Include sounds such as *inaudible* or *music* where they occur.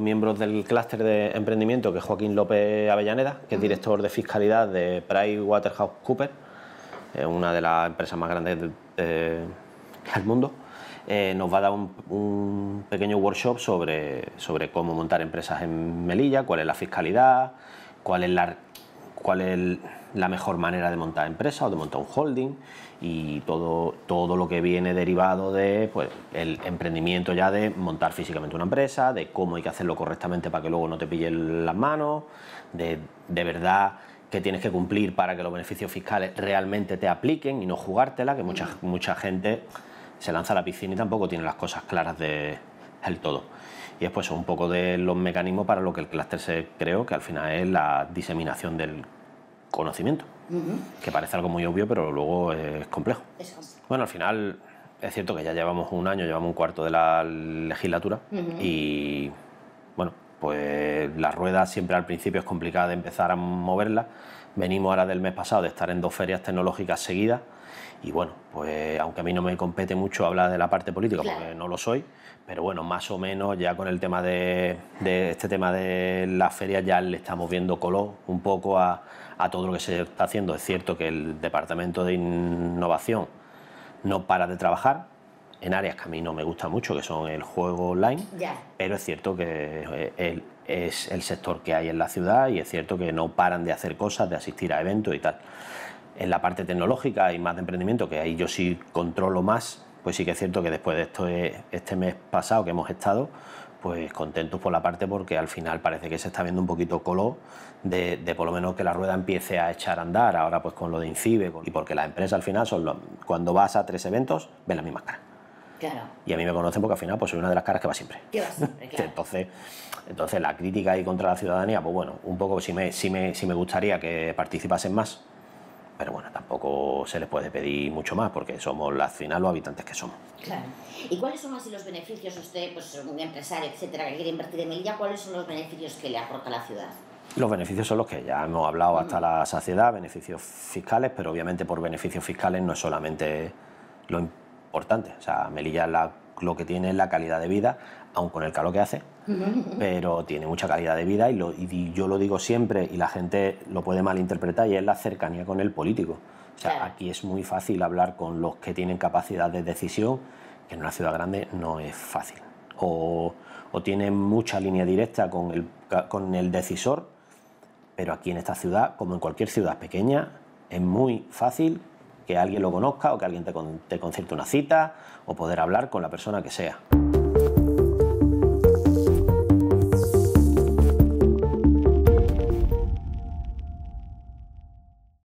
miembros del clúster de emprendimiento que es Joaquín López Avellaneda, que es director de fiscalidad de PricewaterhouseCoopers, eh, una de las empresas más grandes del mundo. Eh, nos va a dar un, pequeño workshop sobre, sobre cómo montar empresas en Melilla, cuál es la fiscalidad, cuál es la, cuál es el, la mejor manera de montar empresa o de montar un holding y todo, todo lo que viene derivado de pues, el emprendimiento ya de montar físicamente una empresa, de cómo hay que hacerlo correctamente para que luego no te pillen las manos, de, de verdad que tienes que cumplir para que los beneficios fiscales realmente te apliquen y no jugártela, que mucha, mm. mucha gente se lanza a la piscina y tampoco tiene las cosas claras de, del todo. Y después un poco de los mecanismos para lo que el clúster se creó, que al final es la diseminación del conocimiento, que parece algo muy obvio, pero luego es complejo. Bueno, al final es cierto que ya llevamos un año, llevamos un cuarto de la legislatura y, bueno, pues la rueda siempre al principio es complicada de empezar a moverla, Venimos ahora del mes pasado de estar en dos ferias tecnológicas seguidas y bueno, pues aunque a mí no me compete mucho hablar de la parte política porque no lo soy, pero bueno, más o menos ya con el tema de, este tema de las ferias ya le estamos viendo color un poco a, todo lo que se está haciendo. Es cierto que el Departamento de Innovación no para de trabajar, en áreas que a mí no me gusta mucho, que son el juego online, pero es cierto que el, es el sector que hay en la ciudad y es cierto que no paran de hacer cosas, de asistir a eventos y tal. En la parte tecnológica y más de emprendimiento, que ahí yo sí controlo más, pues sí que es cierto que después de esto, eh, este mes pasado que hemos estado, pues contentos por la parte porque al final parece que se está viendo un poquito color de, por lo menos que la rueda empiece a echar a andar ahora pues con lo de Incibe y porque las empresas al final son los, cuando vas a tres eventos ven la misma cara. Y a mí me conocen porque al final pues soy una de las caras que va siempre. *laughs* entonces, entonces la crítica ahí contra la ciudadanía, pues bueno, un poco sí me, si me, me gustaría que participasen más, pero bueno, tampoco se les puede pedir mucho más porque somos al final los habitantes que somos. Claro. ¿Y cuáles son así los beneficios usted, pues un empresario, etcétera, que quiere invertir en Melilla, cuáles son los beneficios que le aporta la ciudad? Los beneficios son los que ya hemos hablado hasta mm. la saciedad, beneficios fiscales, pero obviamente por beneficios fiscales no es solamente lo importante o sea, Melilla lo que tiene es la calidad de vida, aun con el calor que hace, pero tiene mucha calidad de vida y, yo lo digo siempre y la gente lo puede malinterpretar y es la cercanía con el político. O sea, aquí es muy fácil hablar con los que tienen capacidad de decisión, que en una ciudad grande no es fácil. O, o tienen mucha línea directa con con el decisor, pero aquí en esta ciudad, como en cualquier ciudad pequeña, es muy fácil que alguien lo conozca o que alguien te, con, te una cita o poder hablar con la persona que sea.